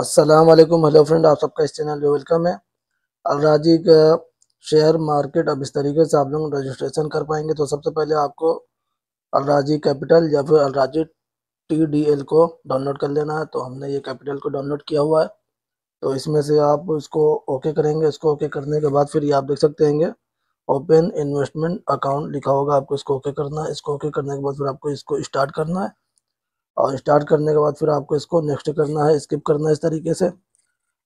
अस्सलाम वालेकुम hello friend आप सबका इस चैनल पे वेलकम है अलराजी का शेयर मार्केट अब इस तरीके से आप लोग रजिस्ट्रेशन कर पाएंगे तो सबसे पहले आपको अलराजी कैपिटल या फिर अलराजी टीडीएल को डाउनलोड कर लेना है तो हमने ये कैपिटल को डाउनलोड किया हुआ है तो इसमें से आप इसको ओके करेंगे इसको ओके करने के बाद फिर ये आप देख सकते हैं ओपन इन्वेस्टमेंट अकाउंट लिखा होगा आपको इसको ओके करना है इसको ओके करने के बाद फिर आपको इसको स्टार्ट करना है और स्टार्ट करने के बाद फिर आपको इसको नेक्स्ट करना है स्किप करना है इस तरीके से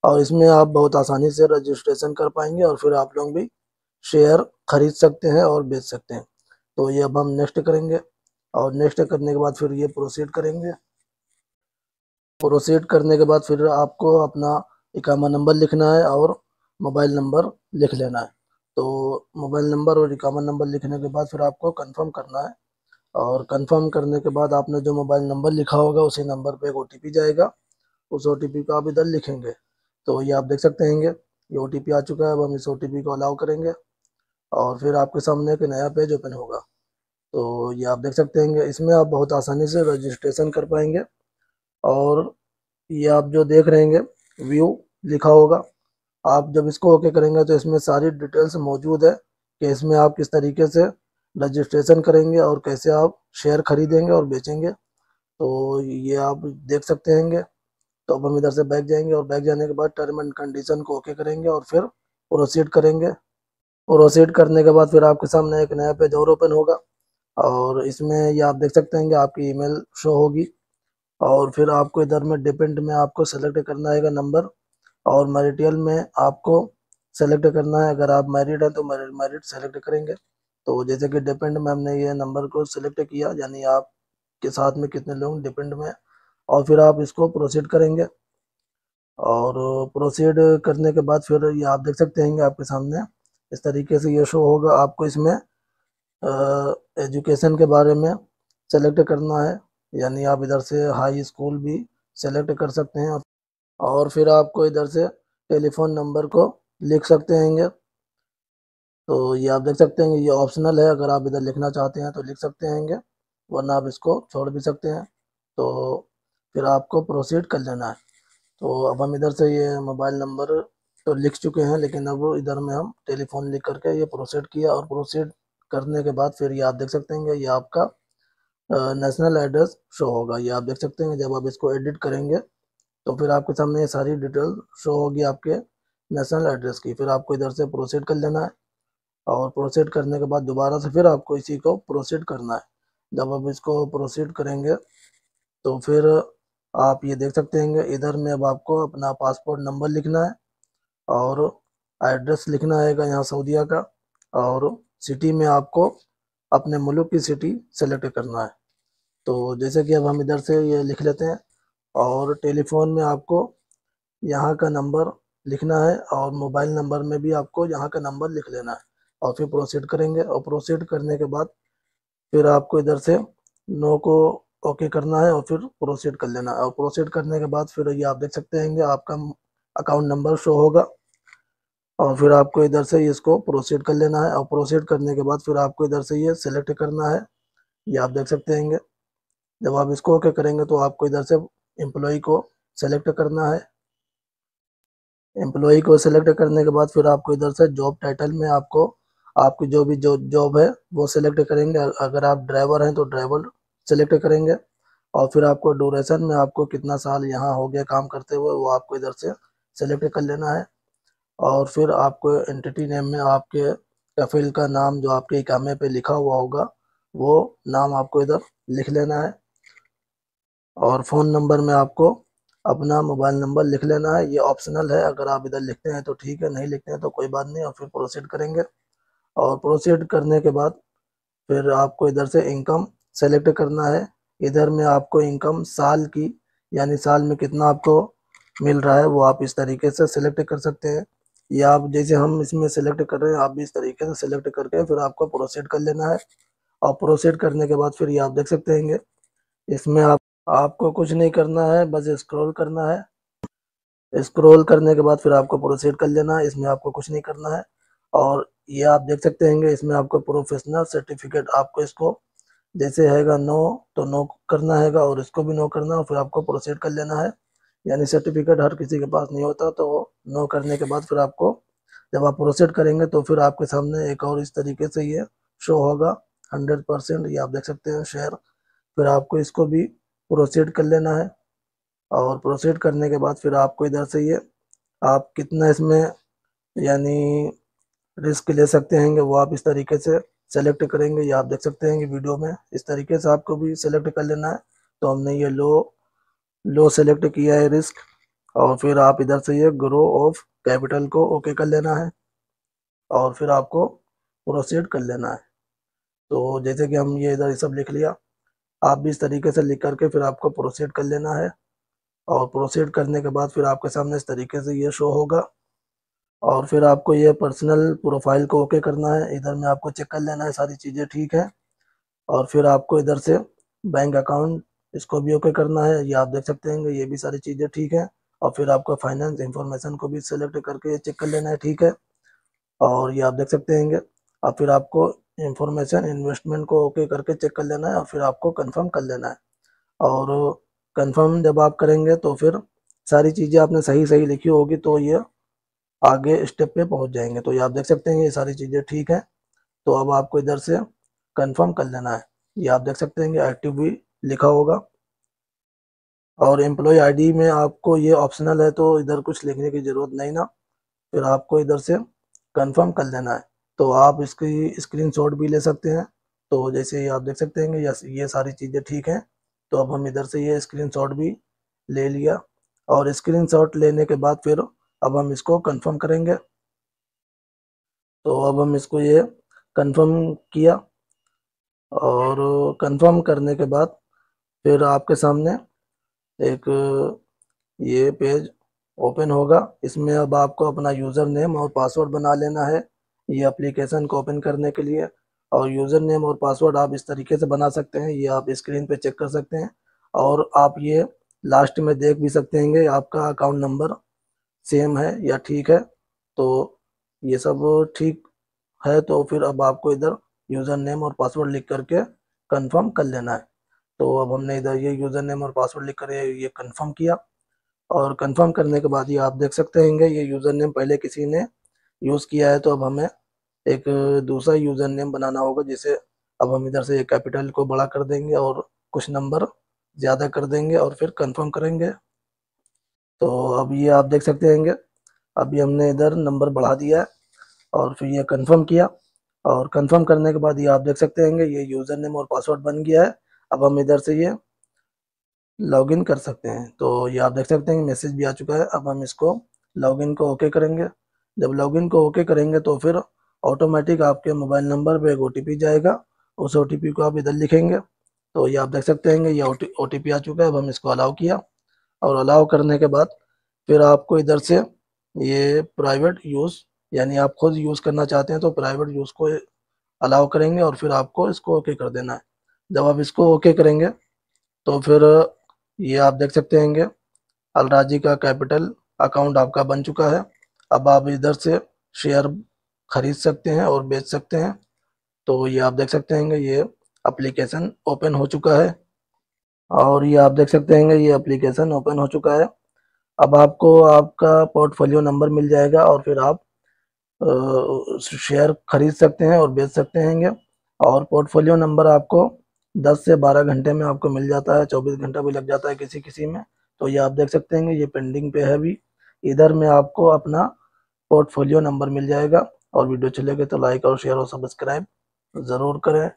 और इसमें आप बहुत आसानी से रजिस्ट्रेशन कर पाएंगे और फिर आप लोग भी शेयर खरीद सकते हैं और बेच सकते हैं तो ये अब हम नेक्स्ट करेंगे और नेक्स्ट करने के बाद फिर ये प्रोसीड करेंगे प्रोसीड करने के बाद फिर आपको अपना इकामा नंबर लिखना है और मोबाइल नंबर लिख लेना है तो मोबाइल नंबर और इकामा नंबर लिखने के बाद फिर आपको कंफर्म करना है और कंफर्म करने के बाद आपने जो मोबाइल नंबर लिखा होगा उसी नंबर पे एक ओ जाएगा उस ओ को आप इधर लिखेंगे तो ये आप देख सकते हैंगे ये ओ आ चुका है अब हम इस ओ को अलाउ करेंगे और फिर आपके सामने एक नया पेज ओपन होगा तो ये आप देख सकते हैं इसमें आप बहुत आसानी से रजिस्ट्रेशन कर पाएंगे और ये आप जो देख रहे हैंगे व्यू लिखा होगा आप जब इसको ओके करेंगे तो इसमें सारी डिटेल्स मौजूद है कि इसमें आप किस तरीके से रजिस्ट्रेशन करेंगे और कैसे आप शेयर खरीदेंगे और बेचेंगे तो ये आप देख सकते हैंगे तो अब हम इधर से बैग जाएंगे और बैग जाने के बाद टर्म एंड कंडीशन को ओके करेंगे और फिर प्रोसीड करेंगे प्रोसीड करने के बाद फिर आपके सामने एक नया पेज और ओपन होगा और इसमें ये आप देख सकते हैं आपकी ईमेल शो होगी और फिर आपको इधर में डिपेंड में आपको सेलेक्ट करना है नंबर और मेरिटियल में आपको सेलेक्ट करना है अगर आप मैरिड हैं तो मैरिड सेलेक्ट करेंगे तो जैसे कि डिपेंड में हमने ये नंबर को सिलेक्ट किया यानी आप के साथ में कितने लोग डिपेंड में और फिर आप इसको प्रोसीड करेंगे और प्रोसीड करने के बाद फिर ये आप देख सकते हैं आपके सामने इस तरीके से ये शो होगा आपको इसमें एजुकेशन के बारे में सेलेक्ट करना है यानी आप इधर से हाई स्कूल भी सेलेक्ट कर सकते हैं और फिर आपको इधर से टेलीफोन नंबर को लिख सकते हैं तो ये आप देख सकते हैं ये ऑप्शनल है अगर आप इधर लिखना चाहते हैं तो लिख सकते हैं वरना आप इसको छोड़ भी सकते हैं तो फिर आपको प्रोसीड कर लेना है तो अब हम इधर से ये मोबाइल नंबर तो लिख चुके हैं लेकिन अब इधर में हम टेलीफोन लिख करके ये प्रोसीड किया और प्रोसीड करने के बाद फिर ये आप देख सकते हैं ये आपका नेशनल एड्रेस शो होगा ये आप देख सकते हैं जब आप इसको एडिट करेंगे तो फिर आपके सामने ये सारी डिटेल शो होगी आपके नेशनल एड्रेस की फिर आपको इधर से प्रोसीड कर लेना है और प्रोसीड करने के बाद दोबारा से फिर आपको इसी को प्रोसीड करना है जब आप इसको प्रोसीड करेंगे तो फिर आप ये देख सकते हैं इधर में अब आपको अपना पासपोर्ट नंबर लिखना है और एड्रेस लिखना आएगा यहाँ सऊदीया का और सिटी में आपको अपने मुल्क की सिटी सेलेक्ट करना है तो जैसे कि अब हम इधर से ये लिख लेते हैं और टेलीफोन में आपको यहाँ का नंबर लिखना है और मोबाइल नंबर में भी आपको यहाँ का नंबर लिख लेना है और फिर प्रोसीड करेंगे और प्रोसीड करने के बाद फिर आपको इधर से नो को ओके करना है और फिर प्रोसीड कर लेना और प्रोसीड करने के बाद फिर ये आप देख सकते हैं आपका अकाउंट नंबर शो होगा और फिर आपको इधर से इसको प्रोसीड कर लेना है और प्रोसीड करने के बाद फिर आपको इधर से ये सिलेक्ट करना है ये आप देख सकते हैं जब आप इसको ओके करेंगे तो आपको इधर से एम्प्लॉय को सेलेक्ट करना है एम्प्लॉय को सिलेक्ट करने के बाद फिर आपको इधर से जॉब टाइटल में आपको आपकी जो भी जो जॉब है वो सिलेक्ट करेंगे अगर आप ड्राइवर हैं तो ड्राइवर सेलेक्ट करेंगे और फिर आपको ड्यूरेशन में आपको कितना साल यहाँ हो गया काम करते हुए वो आपको इधर से सेलेक्ट कर लेना है और फिर आपको एंटिटी नेम में आपके कफिल का नाम जो आपके इकामे पे लिखा हुआ होगा वो नाम आपको इधर लिख लेना है और फ़ोन नंबर में आपको अपना मोबाइल नंबर लिख लेना है ये ऑप्शनल है अगर आप इधर लिखते हैं तो ठीक है नहीं लिखते हैं तो कोई बात नहीं और फिर प्रोसीड करेंगे और प्रोसीड करने के बाद फिर आपको इधर से इनकम सेलेक्ट करना है इधर में आपको इनकम साल की यानी साल में कितना आपको मिल रहा है वो आप इस तरीके से सिलेक्ट कर सकते हैं या आप जैसे हम इसमें सेलेक्ट कर रहे हैं आप भी इस तरीके से सिलेक्ट करके फिर आपको प्रोसीड कर लेना है और प्रोसीड करने के बाद फिर ये आप देख सकते हैं इसमें आप आपको कुछ नहीं करना है बस स्क्रॉल करना है स्क्रॉल करने के बाद फिर आपको प्रोसीड कर लेना है इसमें आपको कुछ नहीं करना है और ये आप देख सकते हैं इसमें आपको प्रोफेशनल सर्टिफिकेट आपको इसको जैसे हैगा नो तो नो करना हैगा और इसको भी नो करना और फिर आपको प्रोसीड कर लेना है यानी सर्टिफिकेट हर किसी के पास नहीं होता तो नो करने के बाद फिर आपको जब आप प्रोसीड करेंगे तो फिर आपके सामने एक और इस तरीके से ये शो होगा हंड्रेड परसेंट ये आप देख सकते हैं शेयर फिर आपको इसको भी प्रोसीड कर लेना है और प्रोसीड करने के बाद फिर आपको इधर से ये आप कितना इसमें यानी रिस्क ले सकते हैं वो आप इस तरीके से सेलेक्ट करेंगे या आप देख सकते हैं कि वीडियो में इस तरीके से आपको भी सेलेक्ट कर लेना है तो हमने ये लो लो सेलेक्ट किया है रिस्क और फिर आप इधर से ये ग्रो ऑफ कैपिटल को ओके कर लेना है और फिर आपको प्रोसीड कर लेना है तो जैसे कि हम ये इधर सब लिख लिया आप भी इस तरीके से लिख करके फिर आपको प्रोसीड कर लेना है और प्रोसीड करने के बाद फिर आपके सामने इस तरीके से ये शो होगा और फिर आपको ये पर्सनल प्रोफाइल को ओके करना है इधर में आपको चेक कर लेना है सारी चीज़ें ठीक है और फिर आपको इधर से बैंक अकाउंट इसको भी ओके करना है ये आप देख सकते हैं ये भी सारी चीज़ें ठीक है और फिर आपको फाइनेंस इंफॉर्मेशन को भी सिलेक्ट करके चेक कर लेना है ठीक है और ये आप देख सकते हैं और फिर आपको इंफॉर्मेशन इन्वेस्टमेंट को ओके करके चेक कर लेना है और फिर आपको कन्फर्म कर लेना है और कन्फर्म जब आप करेंगे तो फिर सारी चीज़ें आपने सही सही लिखी होगी तो ये आगे स्टेप पे पहुंच जाएंगे तो ये आप देख सकते हैं ये सारी चीज़ें ठीक हैं तो अब आपको इधर से कंफर्म कर लेना है ये आप देख सकते हैं एक्टिव भी लिखा होगा और एम्प्लॉय आईडी में आपको ये ऑप्शनल है तो इधर कुछ लिखने की ज़रूरत नहीं ना फिर आपको इधर से कंफर्म कर लेना है तो आप इसकी शॉट भी ले सकते हैं तो जैसे आप देख सकते हैं ये सारी चीज़ें ठीक हैं तो अब हम इधर से ये स्क्रीन भी ले लिया और स्क्रीन लेने के बाद फिर अब हम इसको कंफर्म करेंगे तो अब हम इसको ये कंफर्म किया और कंफर्म करने के बाद फिर आपके सामने एक ये पेज ओपन होगा इसमें अब आपको अपना यूज़र नेम और पासवर्ड बना लेना है ये एप्लीकेशन को ओपन करने के लिए और यूज़र नेम और पासवर्ड आप इस तरीके से बना सकते हैं ये आप स्क्रीन पे चेक कर सकते हैं और आप ये लास्ट में देख भी सकते हैं आपका अकाउंट नंबर सेम है या ठीक है तो ये सब ठीक है तो फिर अब आपको इधर यूज़र नेम और पासवर्ड लिख करके कंफर्म कर लेना है तो अब हमने इधर ये यूज़र नेम और पासवर्ड लिख कर ये कंफर्म किया और कंफर्म करने के बाद ये आप देख सकते हैं ये यूज़र नेम पहले किसी ने यूज़ किया है तो अब हमें एक दूसरा यूज़र नेम बनाना होगा जिसे अब हम इधर से ये कैपिटल को बड़ा कर देंगे और कुछ नंबर ज़्यादा कर देंगे और फिर कंफर्म करेंगे तो अब ये आप देख सकते हैं अभी हमने इधर नंबर बढ़ा दिया है और फिर ये कंफर्म किया और कंफर्म करने के बाद ये आप देख सकते हैं ये यूज़र नेम और पासवर्ड बन गया है अब हम इधर से ये लॉगिन कर सकते हैं तो ये आप देख सकते हैं मैसेज भी आ चुका है अब हम इसको लॉगिन को ओके करेंगे जब लॉगिन को ओके करेंगे तो फिर ऑटोमेटिक आपके मोबाइल नंबर पर एक ओ जाएगा उस ओ को आप इधर लिखेंगे तो ये आप देख सकते हैं ये ओ आ चुका है अब हम इसको अलाउ किया और अलाउ करने के बाद फिर आपको इधर से ये प्राइवेट यूज़ यानी आप खुद यूज़ करना चाहते हैं तो प्राइवेट यूज़ को अलाउ करेंगे और फिर आपको इसको ओके कर देना है जब आप इसको ओके करेंगे तो फिर ये आप देख सकते हैं अलराजी का कैपिटल अकाउंट आपका बन चुका है अब आप इधर से शेयर खरीद सकते हैं और बेच सकते हैं तो ये आप देख सकते हैं ये अप्लीकेशन ओपन हो चुका है और ये आप देख सकते हैं ये अप्लीकेशन ओपन हो चुका है अब आपको आपका पोर्टफोलियो नंबर मिल जाएगा और फिर आप शेयर खरीद सकते हैं और बेच सकते हैं और पोर्टफोलियो नंबर आपको 10 से 12 घंटे में आपको मिल जाता है 24 घंटा भी लग जाता है किसी किसी में तो ये आप देख सकते हैं ये पेंडिंग पे है भी इधर में आपको अपना पोर्टफोलियो नंबर मिल जाएगा और वीडियो चलेगा तो लाइक और शेयर और सब्सक्राइब ज़रूर करें